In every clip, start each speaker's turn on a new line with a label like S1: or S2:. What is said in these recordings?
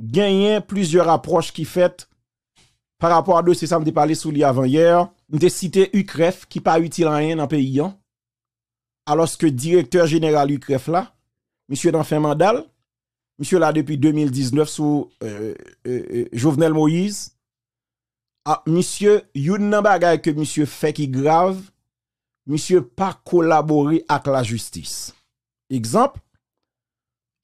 S1: gagné plusieurs approches qui faites par rapport à deux, c'est ça, me parlé sous lui avant hier. Je cité UCREF qui pas utile à rien en le pays. Hein. Alors que directeur général UCREF là, monsieur dans mandal, monsieur là depuis 2019 sous euh, euh, euh, Jovenel Moïse, à monsieur, yon bagay que monsieur fait qui grave, monsieur pas collaboré avec la justice. Exemple,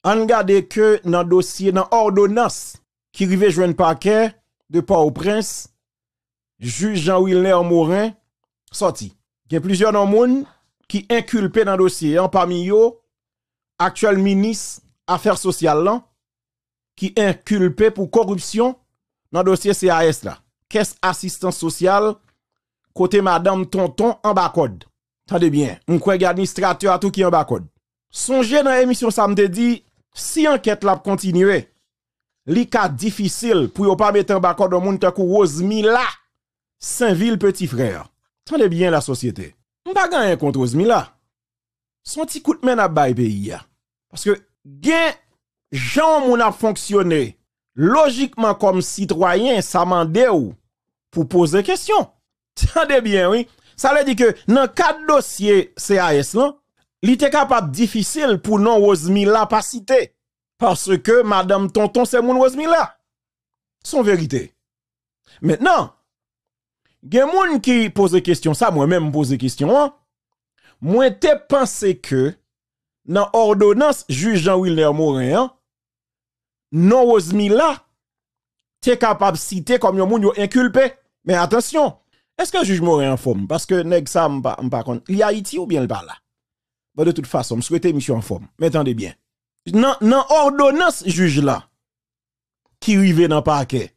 S1: on garde que dans dossier, dans ordonnance qui arrivait joindre paquet de Port-au-Prince, juge jean wilner Morin sorti. Il y a plusieurs noms qui inculpés dans le dossier, parmi eux, actuel ministre Affaires sociales qui inculpé pour corruption dans le dossier CAS là. Caisse assistance sociale côté madame Tonton en bas code. Tendez bien, on croit administrateur à tout qui en bas code. Songez dans l'émission ça me dit si enquête l'a continue, li ka difficile pour yon pas mettre en bas de monde takou Rosemila, Saint-Ville petit frère. Tenez bien la société. pas gagner contre Rosemila. Son petit coup de main à bail pays Parce que gen gens moun a fonctionné logiquement comme citoyen ça m'en ou pour poser question. Tenez bien oui. Ça veut dire que dans quatre dossiers CAS là, il était capable difficile pour non Rosemila pas citer parce que madame Tonton c'est mon Rosemila Son vérité. Maintenant, des moun qui pose question ça moi-même pose question hein? Moi te pensé que dans ordonnance juge Jean-Wilner Morin non Rosemila t'es capable citer comme yon moun yon inculpé. Mais attention, est-ce que juge Morin en forme parce que nèg ça y pas Haïti ou bien le pas bah, de toute façon, je souhaite mission en forme. Mais attendez bien. Dans l'ordonnance juge là, qui arrive dans le parquet,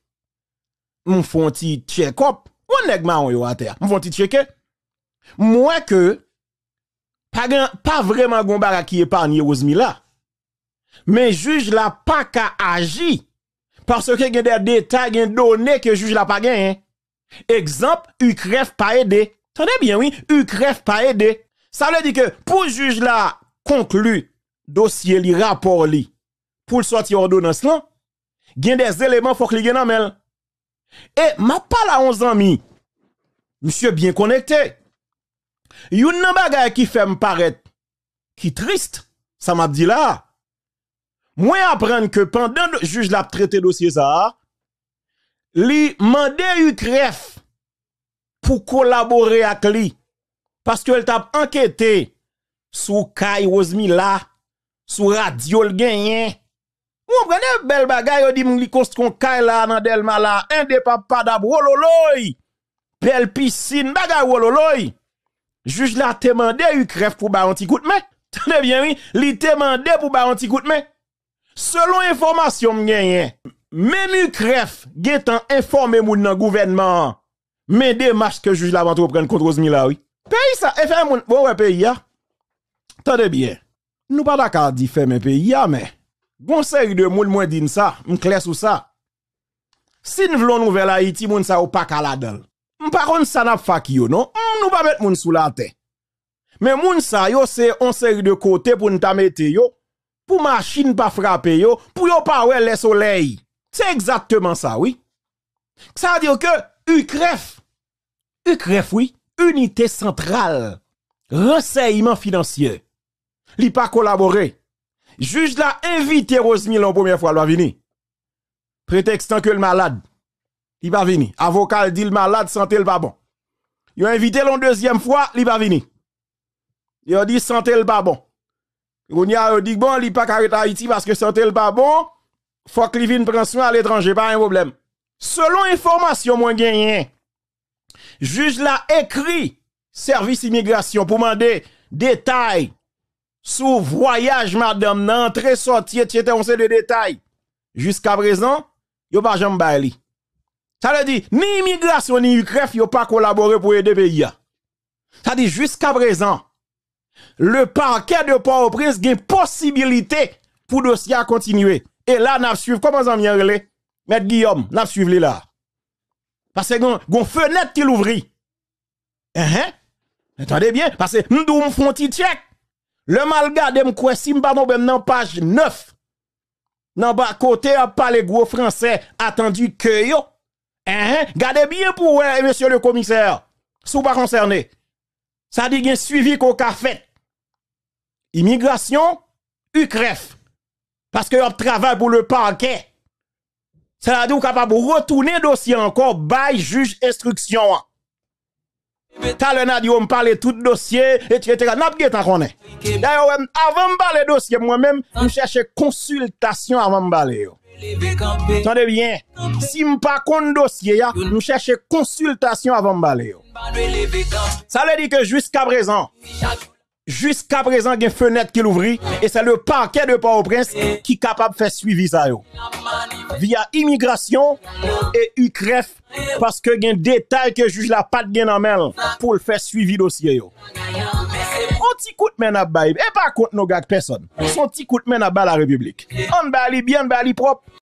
S1: on fait un petit check-up. On est marron terre. On un petit check-up. Moi que, pas, pas vraiment gombara qui épargne Ozmi là. Mais juge là pas qu'à agir. Parce que y a des détails, des données que juge là pas gagné. Hein. Exemple, Ukraine pas aidé. Tenez bien, oui, Ukraine pas aidé. Ça veut dire que pour le juge là conclu dossier li rapport li pour sortir ordonnance là, il y a des éléments faut que dans Et m'a pas à 11 amis. Monsieur bien connecté. Yon nan bagay qui fait me paraître qui triste, ça m'a dit là. Moi apprendre que pendant le juge l'a traité dossier ça, li mandé UCREF pour collaborer avec lui parce qu'elle t'a enquêté sous Kai Rosmila, sous Radio Le On Vous une belle bagaille, dit dites, vous construisez Kai là, dans Delma là, un des papas d'Abrololoy, belle piscine, bagaille Wololoy. Juge là, te mandé, eu crève pour ba anti coup de main. Tenez bien, oui, li te mandé pour ba anti coup de main. Selon information gagnant, même eu crève, gen informé moun nan gouvernement, mais démarche que juge là va entreprendre contre Rosemila, oui. Pays ça, et fait mon, bon, ouais, pays ya. Hein. Tendez bien. Nous pas d'accord dit fait mes pays ya, hein, mais, bon série de moun moins dit ça, clair sur ça. Si nous voulons nouvelle Haïti, moun sa ou pas kaladel. Par contre, ça n'a pas yo, non? Nous pas mettre moun sous la tête. Mais moun sa yo, c'est on série de côté pour nous mettre yo, pour machine pas frapper yo, pour yo pas ouais le soleil. C'est exactement ça, oui. Ça veut dire que, Ukref, Ukref, oui unité centrale renseignement financier. Li pas collaboré. Juge l'a invité Rosemil la première fois, l'a vini. Prétextant que le malade, il va venir. Avocat dit le malade, santé le pas bon. Il invité l'on deuxième fois, il va venir. Il a dit santé le pas bon. Il a dit bon, il pas à Haïti parce que santé le pas bon. Faut qu'il vienne prendre soin à l'étranger, pas un problème. Selon information moins gagnée, Juge là écrit service immigration pour demander détails sous voyage madame entrée sortie etc. on sait de détails. Jusqu'à présent, yo pas jamais baili. Ça veut dire ni immigration ni UCREF yo pas collaboré pour aider pays Ça dit jusqu'à présent le parquet de Port-au-Prince une possibilité pour dossier à continuer. Et là, n'a suivre, comment ça vient relé, M. Guillaume, n'a suivre là. Parce que gon, fenêtre qui l'ouvrit. Hein eh, eh? Attendez bien, parce que nous m'fon ti check. Le mal gade m'kwe si m'ba dans nan page 9. Nan bas côté a parler gros français attendu que yo. Hein, gardez bien pour M. monsieur le commissaire. Sou pas concerné. Ça dit un suivi qu'on a fait. Immigration, UCREF. Parce que yon travail pour le parquet. Ça a dire capable de retourner dossier encore, bail juge instruction. T'as a dit, on me tout dossier, etc. N'a pas connaît. D'ailleurs, avant de parler dossier, moi-même, je cherchais consultation avant de parler. Tendez bien, si je ne pas contre dossier, je cherchais consultation avant de parler. Ça veut dire que jusqu'à présent, jusqu'à présent, il y a une fenêtre qui l'ouvre et c'est le parquet de Port-au-Prince qui est capable de faire suivi ça. Via immigration et UCREF parce que il y a un détail que juge la patte gain en main pour le faire suivi dossier. Yo. On t'écoute coup de à et pas contre nos gars personne. On petit coup de la République. On bali bien, on bali propre.